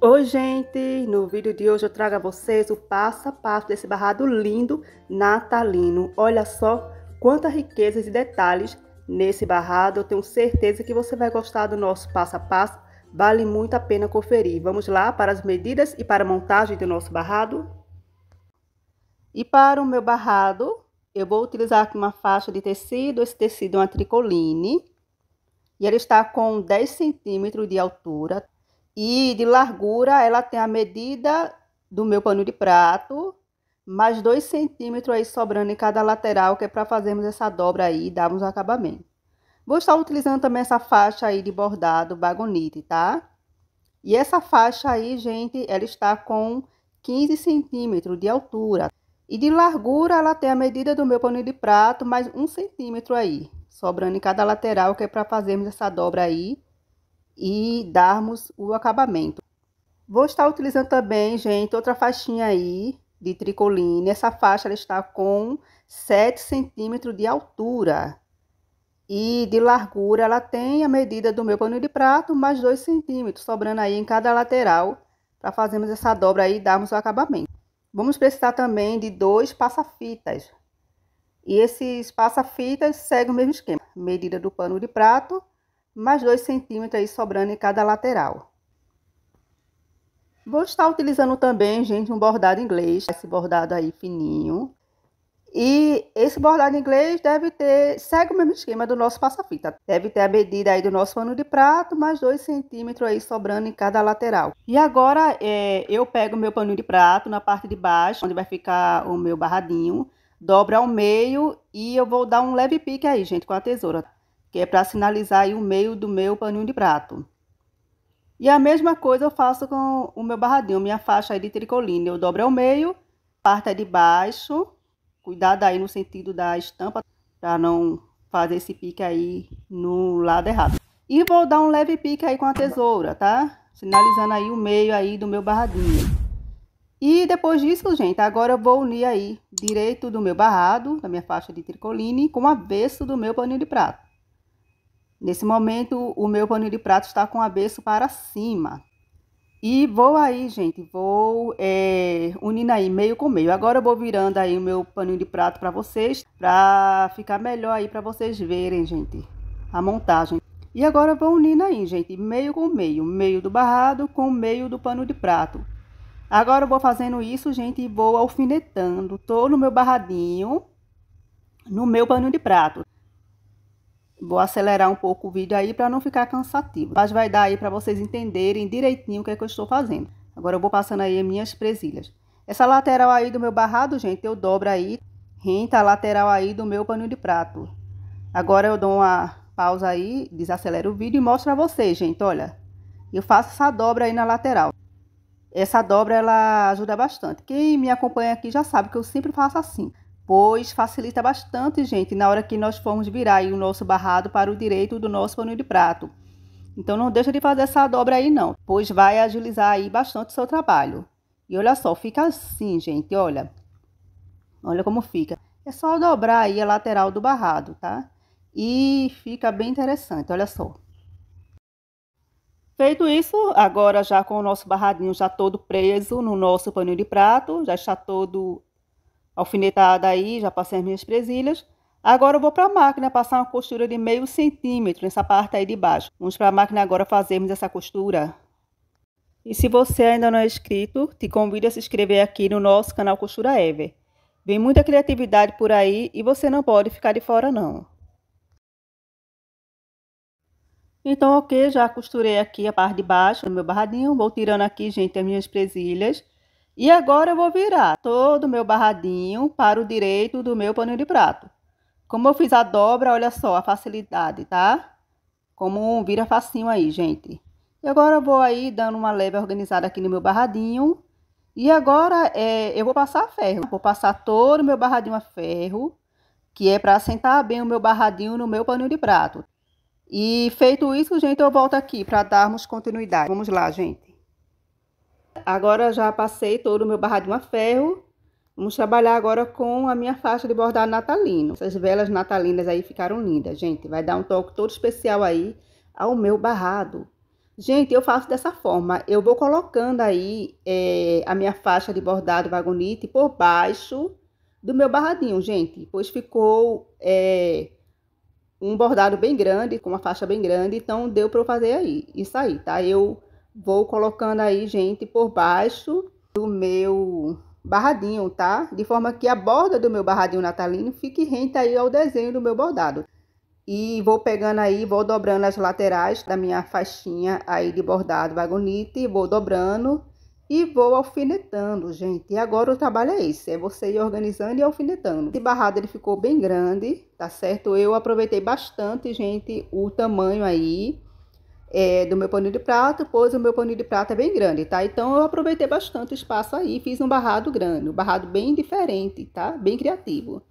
Oi gente, no vídeo de hoje eu trago a vocês o passo a passo desse barrado lindo natalino. Olha só quantas riquezas e detalhes nesse barrado, eu tenho certeza que você vai gostar do nosso passo a passo, vale muito a pena conferir. Vamos lá para as medidas e para a montagem do nosso barrado. E para o meu barrado, eu vou utilizar aqui uma faixa de tecido, esse tecido é uma tricoline, e ela está com 10 centímetros de altura, e de largura, ela tem a medida do meu pano de prato, mais dois centímetros aí sobrando em cada lateral, que é para fazermos essa dobra aí e darmos o acabamento. Vou estar utilizando também essa faixa aí de bordado bagunite, tá? E essa faixa aí, gente, ela está com 15 centímetros de altura. E de largura, ela tem a medida do meu pano de prato, mais um centímetro aí, sobrando em cada lateral, que é para fazermos essa dobra aí e darmos o acabamento. Vou estar utilizando também, gente, outra faixinha aí de tricoline. Essa faixa está com 7 centímetros de altura e de largura ela tem a medida do meu paninho de prato mais 2 centímetros, sobrando aí em cada lateral para fazermos essa dobra aí e darmos o acabamento. Vamos precisar também de dois passafitas. E esses passafitas seguem o mesmo esquema. Medida do pano de prato mais 2 centímetros aí sobrando em cada lateral. Vou estar utilizando também, gente, um bordado inglês, esse bordado aí fininho. E esse bordado inglês deve ter, segue o mesmo esquema do nosso passa-fita. Deve ter a medida aí do nosso pano de prato, mais 2 centímetros aí sobrando em cada lateral. E agora é, eu pego o meu pano de prato na parte de baixo, onde vai ficar o meu barradinho, dobra ao meio e eu vou dar um leve pique aí, gente, com a tesoura que é para sinalizar o meio do meu paninho de prato. E a mesma coisa eu faço com o meu barradinho, minha faixa aí de tricoline. Eu dobro ao meio, parte é de baixo, cuidado aí no sentido da estampa, para não fazer esse pique aí no lado errado. E vou dar um leve pique aí com a tesoura, tá? Sinalizando aí o meio aí do meu barradinho. E depois disso, gente, agora eu vou unir aí direito do meu barrado, da minha faixa de tricoline, com o avesso do meu paninho de prato. Nesse momento, o meu paninho de prato está com a berço para cima. E vou aí, gente, vou é, unindo aí meio com meio. Agora eu vou virando aí o meu paninho de prato para vocês, para ficar melhor aí para vocês verem, gente, a montagem. E agora eu vou unindo aí, gente, meio com meio, meio do barrado com meio do pano de prato. Agora eu vou fazendo isso, gente, e vou alfinetando todo o meu barradinho no meu paninho de prato. Vou acelerar um pouco o vídeo aí para não ficar cansativo, mas vai dar aí para vocês entenderem direitinho o que é que eu estou fazendo. Agora eu vou passando aí as minhas presilhas. Essa lateral aí do meu barrado, gente, eu dobro aí, renta a lateral aí do meu paninho de prato. Agora eu dou uma pausa aí, desacelero o vídeo e mostro para vocês, gente, olha. Eu faço essa dobra aí na lateral. Essa dobra, ela ajuda bastante. Quem me acompanha aqui já sabe que eu sempre faço assim pois facilita bastante, gente, na hora que nós formos virar o nosso barrado para o direito do nosso paninho de prato. Então não deixa de fazer essa dobra aí não, pois vai agilizar aí bastante o seu trabalho. E olha só, fica assim, gente, olha. Olha como fica. É só dobrar aí a lateral do barrado, tá? E fica bem interessante, olha só. Feito isso, agora já com o nosso barradinho já todo preso no nosso paninho de prato, já está todo alfinetada aí, já passei as minhas presilhas. Agora eu vou para a máquina passar uma costura de meio centímetro nessa parte aí de baixo. Vamos para a máquina agora fazermos essa costura. E se você ainda não é inscrito, te convido a se inscrever aqui no nosso canal Costura Ever. Vem muita criatividade por aí e você não pode ficar de fora não. Então, ok, já costurei aqui a parte de baixo do meu barradinho. Vou tirando aqui, gente, as minhas presilhas. E agora eu vou virar todo o meu barradinho para o direito do meu paninho de prato. Como eu fiz a dobra, olha só a facilidade, tá? Como um vira facinho aí, gente. E agora eu vou aí dando uma leve organizada aqui no meu barradinho. E agora é, eu vou passar ferro. Vou passar todo o meu barradinho a ferro, que é para assentar bem o meu barradinho no meu paninho de prato. E feito isso, gente, eu volto aqui para darmos continuidade. Vamos lá, gente. Agora já passei todo o meu barradinho a ferro. Vamos trabalhar agora com a minha faixa de bordado natalino. Essas velas natalinas aí ficaram lindas, gente. Vai dar um toque todo especial aí ao meu barrado. Gente, eu faço dessa forma. Eu vou colocando aí é, a minha faixa de bordado vagonite por baixo do meu barradinho, gente. Pois ficou é, um bordado bem grande, com uma faixa bem grande. Então, deu para eu fazer aí, isso aí, tá? Eu vou colocando aí, gente, por baixo do meu barradinho, tá? De forma que a borda do meu barradinho natalino fique renta aí ao desenho do meu bordado. E vou pegando aí, vou dobrando as laterais da minha faixinha aí de bordado vagonite, vou dobrando e vou alfinetando, gente. E agora o trabalho é esse, é você ir organizando e alfinetando. Esse barrado ele ficou bem grande, tá certo? Eu aproveitei bastante, gente, o tamanho aí é, do meu paninho de prato, pois o meu paninho de prato é bem grande, tá? Então eu aproveitei bastante o espaço aí, fiz um barrado grande, um barrado bem diferente, tá? Bem criativo.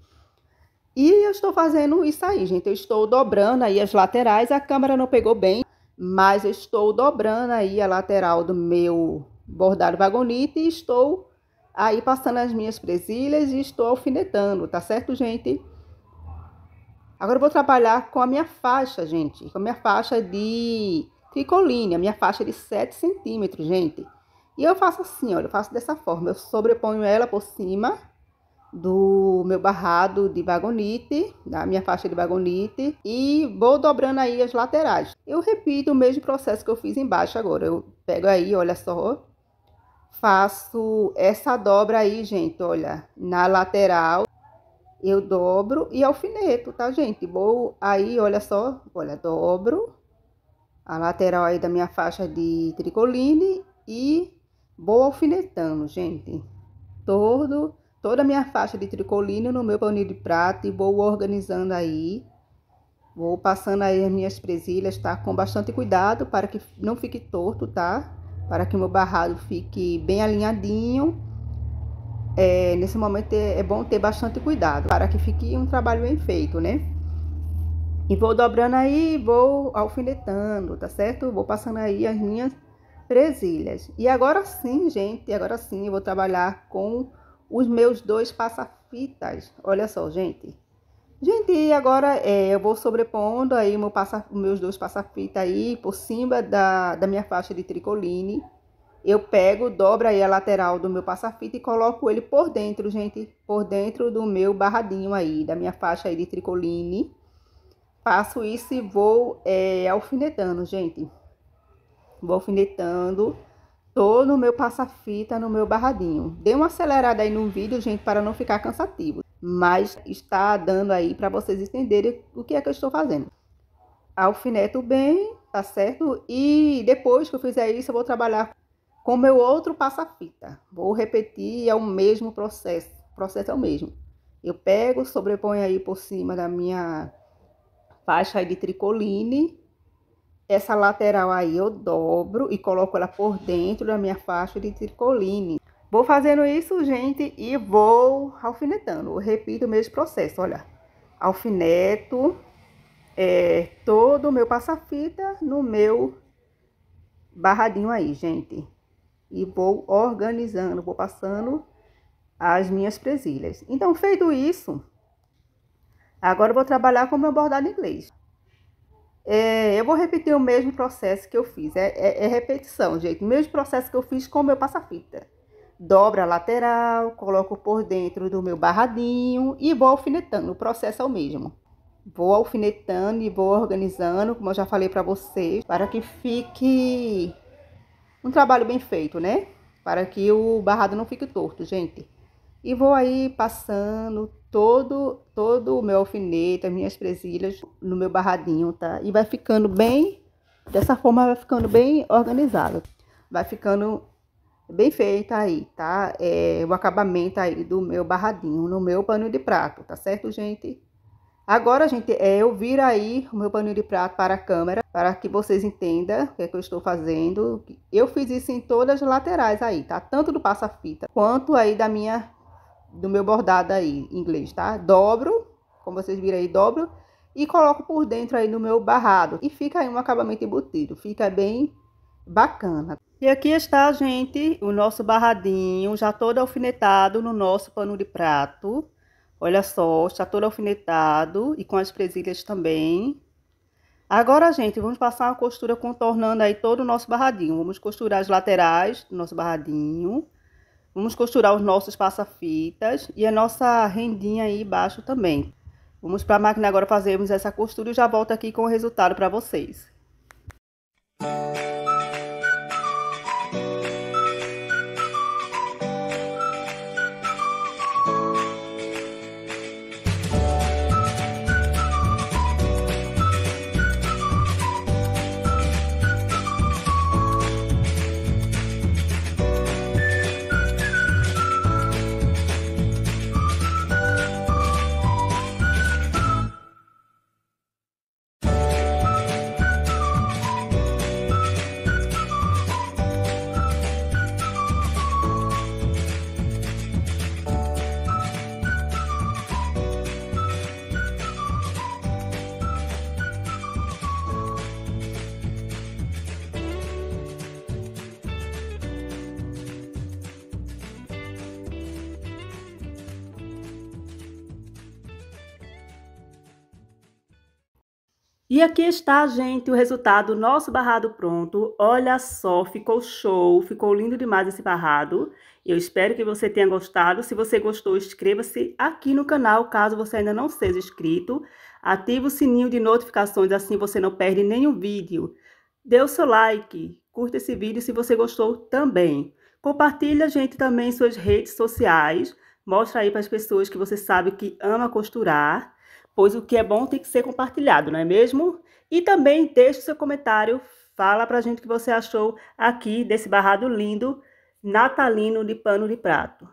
E eu estou fazendo isso aí, gente. Eu estou dobrando aí as laterais, a câmera não pegou bem, mas eu estou dobrando aí a lateral do meu bordado vagonite e estou aí passando as minhas presilhas e estou alfinetando, tá certo, gente? Agora eu vou trabalhar com a minha faixa, gente. Com a minha faixa de tricoline, a minha faixa de 7 centímetros, gente. E eu faço assim, olha, eu faço dessa forma. Eu sobreponho ela por cima do meu barrado de vagonite, da minha faixa de vagonite. E vou dobrando aí as laterais. Eu repito o mesmo processo que eu fiz embaixo agora. Eu pego aí, olha só. Faço essa dobra aí, gente, olha, na lateral eu dobro e alfineto, tá, gente? Vou aí, olha só, olha, dobro a lateral aí da minha faixa de tricoline e vou alfinetando, gente. Todo, toda a minha faixa de tricoline no meu paninho de prata e vou organizando aí. Vou passando aí as minhas presilhas, tá? Com bastante cuidado para que não fique torto, tá? Para que o meu barrado fique bem alinhadinho é, nesse momento é, é, bom ter bastante cuidado para que fique um trabalho bem feito, né? E vou dobrando aí, vou alfinetando, tá certo? Vou passando aí as minhas presilhas. E agora sim, gente, agora sim eu vou trabalhar com os meus dois passafitas. Olha só, gente. Gente, agora é, eu vou sobrepondo aí meu passa, meus dois passafitas aí por cima da, da minha faixa de tricoline eu pego, dobro aí a lateral do meu passafita e coloco ele por dentro, gente, por dentro do meu barradinho aí, da minha faixa aí de tricoline. Faço isso e vou é, alfinetando, gente. Vou alfinetando todo o meu passafita no meu barradinho. Dei uma acelerada aí no vídeo, gente, para não ficar cansativo. Mas está dando aí para vocês entenderem o que é que eu estou fazendo. Alfineto bem, tá certo? E depois que eu fizer isso, eu vou trabalhar com meu outro passa-fita, vou repetir, é o mesmo processo. O processo é o mesmo. Eu pego, sobreponho aí por cima da minha faixa de tricoline. Essa lateral aí eu dobro e coloco ela por dentro da minha faixa de tricoline. Vou fazendo isso, gente, e vou alfinetando. Eu repito o mesmo processo, olha. Alfineto é, todo o meu passa-fita no meu barradinho aí, gente e vou organizando, vou passando as minhas presilhas. Então, feito isso, agora eu vou trabalhar com o meu bordado inglês. É, eu vou repetir o mesmo processo que eu fiz, é, é, é repetição, gente, o mesmo processo que eu fiz com o meu passa-fita. Dobra a lateral, coloco por dentro do meu barradinho e vou alfinetando, o processo é o mesmo. Vou alfinetando e vou organizando, como eu já falei para vocês, para que fique um trabalho bem feito, né? Para que o barrado não fique torto, gente. E vou aí passando todo, todo o meu alfinete, as minhas presilhas no meu barradinho, tá? E vai ficando bem, dessa forma vai ficando bem organizado. Vai ficando bem feita aí, tá? É, o acabamento aí do meu barradinho no meu pano de prato, tá certo, gente? Agora, gente, é eu vir aí o meu paninho de prato para a câmera, para que vocês entendam o que é que eu estou fazendo. Eu fiz isso em todas as laterais aí, tá? Tanto do passa-fita, quanto aí da minha, do meu bordado aí, em inglês, tá? Dobro, como vocês viram aí, dobro. E coloco por dentro aí no meu barrado. E fica aí um acabamento embutido. Fica bem bacana. E aqui está, gente, o nosso barradinho já todo alfinetado no nosso pano de prato. Olha só, está todo alfinetado e com as presilhas também. Agora, gente, vamos passar uma costura contornando aí todo o nosso barradinho. Vamos costurar as laterais do nosso barradinho. Vamos costurar os nossos passa fitas e a nossa rendinha aí embaixo também. Vamos para a máquina agora fazermos essa costura e já volto aqui com o resultado para vocês. Música E aqui está, gente, o resultado do nosso barrado pronto. Olha só, ficou show, ficou lindo demais esse barrado. Eu espero que você tenha gostado. Se você gostou, inscreva-se aqui no canal, caso você ainda não seja inscrito. Ative o sininho de notificações, assim você não perde nenhum vídeo. Dê o seu like, curta esse vídeo se você gostou também. Compartilha, gente, também em suas redes sociais. Mostra aí para as pessoas que você sabe que ama costurar pois o que é bom tem que ser compartilhado, não é mesmo? E também deixe o seu comentário, fala pra gente o que você achou aqui desse barrado lindo natalino de pano de prato.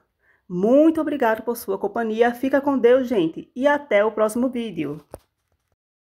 Muito obrigado por sua companhia, fica com Deus, gente, e até o próximo vídeo.